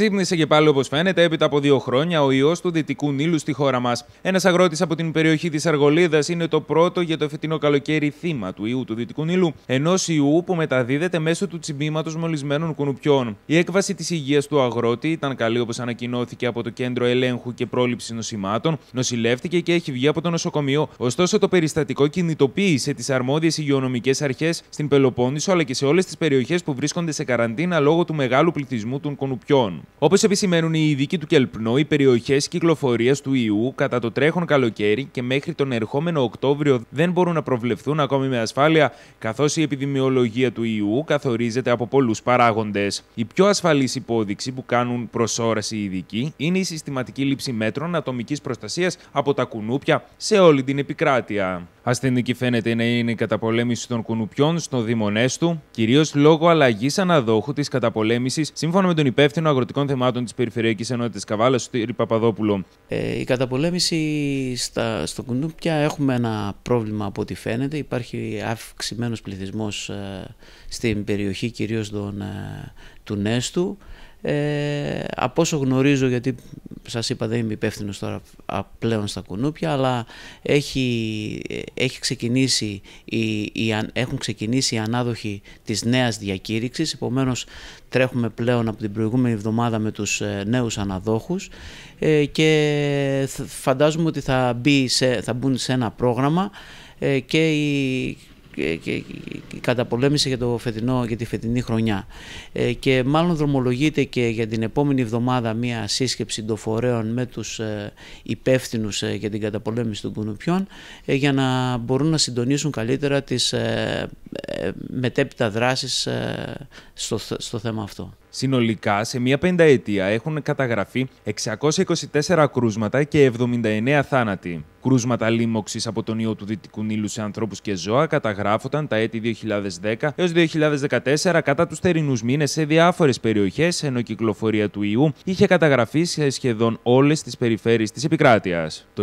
Ξύπνησε και πάλι όπως φαίνεται έπειτα από δύο χρόνια ο ιός του Δυτικού Νείλου στη χώρα μας. Ένας αγρότης από την περιοχή της Αργολίδας είναι το πρώτο για το φετινό καλοκαίρι θύμα του ιού του Δυτικού Νείλου, ενός ιού που μεταδίδεται μέσω του τσιμπήματος μολυσμένων κουνουπιών. Η έκβαση της υγείας του αγρότη ήταν καλή όπως ανακοινώθηκε από το Κέντρο Ελέγχου και Πρόληψη Νοσημάτων, νοσηλεύτηκε και έχει βγει από το νοσοκομείο. Ωστόσο, το περιστατικό κινητοποίησε τις αρμόδιες υγειονομικές αρχές στην Πελοπόννησο αλλά και σε όλες τις περιοχές που βρίσκονται σε καραντίνα λόγω του μεγάλου πληθυσμού των κουνουπιών. Όπως επισημαίνουν οι ειδικοί του Κελπνό, οι περιοχές κυκλοφορίας του ιού κατά το τρέχον καλοκαίρι και μέχρι τον ερχόμενο Οκτώβριο δεν μπορούν να προβλεφθούν ακόμη με ασφάλεια, καθώς η επιδημιολογία του ιού καθορίζεται από πολλούς παράγοντες. Η πιο ασφαλής υπόδειξη που κάνουν όραση οι ειδικοί είναι η συστηματική λήψη μέτρων ατομικής προστασίας από τα κουνούπια σε όλη την επικράτεια. Ασθενική φαίνεται να είναι η καταπολέμηση των κουνουπιών στο Δήμο Νέστου, κυρίως λόγω αλλαγής αναδόχου της καταπολέμησης, σύμφωνα με τον υπεύθυνο αγροτικών θεμάτων της Περιφερειακής Ενότητας Καβάλας, Στήρη Παπαδόπουλο. Ε, η καταπολέμηση στα, στο κουνούπια έχουμε ένα πρόβλημα από ό,τι φαίνεται. Υπάρχει αυξημένος πληθυσμός ε, στην περιοχή, κυρίως ε, του Νέστου. Ε, από όσο γνωρίζω, γιατί σας είπα δεν είμαι υπεύθυνος τώρα πλέον στα κουνούπια, αλλά έχει, έχει ξεκινήσει η, η, έχουν ξεκινήσει οι ανάδοχοι της νέας διακήρυξης, επομένως τρέχουμε πλέον από την προηγούμενη εβδομάδα με τους ε, νέους αναδόχους ε, και φαντάζομαι ότι θα, μπει θα μπουν σε ένα πρόγραμμα ε, και και για, το φετινό, για τη φετινή χρονιά. Ε, και μάλλον δρομολογείται και για την επόμενη εβδομάδα μία σύσκεψη των φορέων με τους ε, υπεύθυνους ε, για την καταπολέμηση των κουνουπιών ε, για να μπορούν να συντονίσουν καλύτερα τις ε, μετέπειτα δράσεις ε, στο, στο θέμα αυτό. Συνολικά, σε μία πενταετία έχουν καταγραφεί 624 κρούσματα και 79 θάνατοι. Κρούσματα λίμωξης από τον ιό του Δυτικού Νείλου σε ανθρώπους και ζώα καταγράφονταν τα έτη 2010 έως 2014 κατά τους θερινούς μήνες σε διάφορες περιοχές, ενώ η κυκλοφορία του ιού είχε καταγραφεί σε σχεδόν όλες τις περιφέρειες της επικράτειας. Το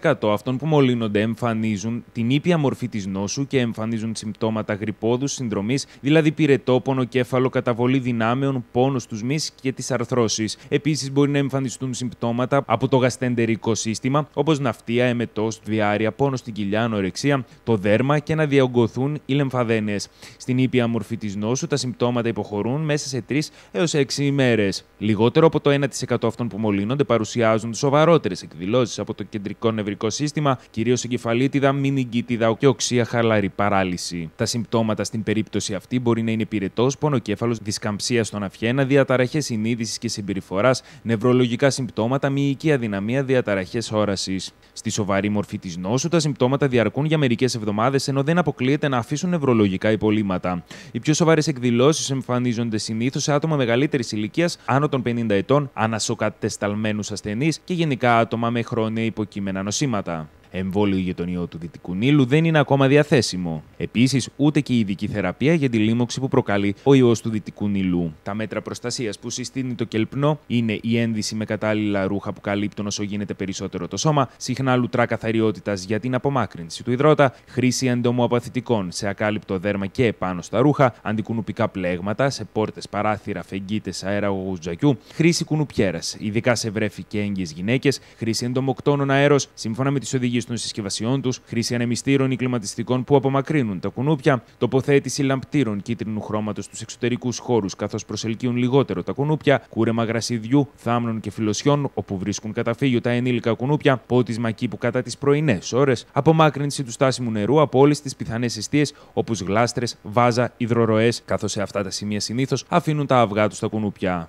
20% αυτών που μολύνονται εμφανίζουν την ήπια μορφή της νόσου και εμφανίζουν συμπτώματα συμπτώματα γρυπόδους συνδρομής, δηλαδή πυρετό πονο κέφαλο, καταβολή δυνάμεων, πόνο στου μη και τις αρθρώσεις. Επίσης, μπορεί να εμφανιστούν συμπτώματα από το γαστεντερικό σύστημα, όπως ναυτία, εμετός, διάρρεια, πόνος στην κοιλιά, ανορεξία, το δέρμα και να διαγκωθούν οι λεμφαδένες. Στην ήπια μορφή της νόσου, τα συμπτώματα υποχωρούν μέσα σε 3 έω 6 ημέρες. Λιγότερο από το 1% αυτών που μολύνονται παρουσιάζουν σοβαρότερες εκδηλώσεις από το κεντρικό νευρικό σύστημα, κυρίως εγκεφαλίτιδα, μηνυγκίτιδα και οξία χαλαρή παράλυση. Τα συμπτώματα στην περίπτωση αυτή μπορεί να είναι πυρετό, πονοκέφαλος, δισκαμψίας στον αυχένα, διαταραχές συνείδησης και συμπεριφοράς, νευρολογικά συμπτώματα, μυϊκή αδυναμία, διαταραχές όρασης. Στη σοβαρή μορφή της νόσου, τα συμπτώματα διαρκούν για μερικές εβδομάδες, ενώ δεν αποκλείεται να αφήσουν νευρολογικά υπολείμματα. Οι πιο σοβαρές εκδηλώσεις εμφανίζονται συνήθως σε άτομα μεγαλύτερης ηλικίας, άνω των 50 ετών, ανασοκατεσταλμένους ασθενείς και γενικά άτομα με χρόνια υποκείμενα νοσήματα εμβόλιο για τον ιό του Δυτικού Νείλου δεν είναι ακόμα διαθέσιμο. Επίσης, ούτε και η ειδική θεραπεία για τη λίμωξη που προκαλεί ο ιός του Δυτικού Νείλου. Τα μέτρα προστασίας που συστήνει το κελπνό είναι η ένδυση με κατάλληλα ρούχα που καλύπτουν όσο γίνεται περισσότερο το σώμα, συχνά λουτρά καθαριότητας για την απομάκρυνση του υδρότα, χρήση εντομοαπαθητικών σε ακάλυπτο δέρμα και επάνω στα ρούχα, αντικουνουπικά πλέγματα σε πόρτες, παράθυρα, φεγγίτες, αέραγωγους τζακιού, χρήση κουνουπιέρας, ειδικά σε βρέφη και έγκυες γυναίκες, χρήση εντομοκτώνων αέρος, σύμφωνα με τις οδηγίες των συσκευασιών τους, χρήση ανεμιστήρων ή κλιματιστικών που απομακρύνουν τα κουνούπια, τοποθέτηση λαμπτήρων κίτρινου χρώματος στους εξωτερικούς χώρους καθώς προσελκύουν λιγότερο τα κουνούπια, κούρεμα γρασιδιού, θάμνων και φιλοσιών όπου βρίσκουν καταφύγιο τα ενήλικα κουνούπια, πότισμα κήπου κατά τις πρωινές ώρες, απομάκρυνση του στάσιμου νερού από όλες τις πιθανές αιστείες όπω γλάστρε, βάζα, υδροροέ, καθώς σε αυτά τα σημεία συνήθως αφήνουν τα αυγά τους τα κουνούπια.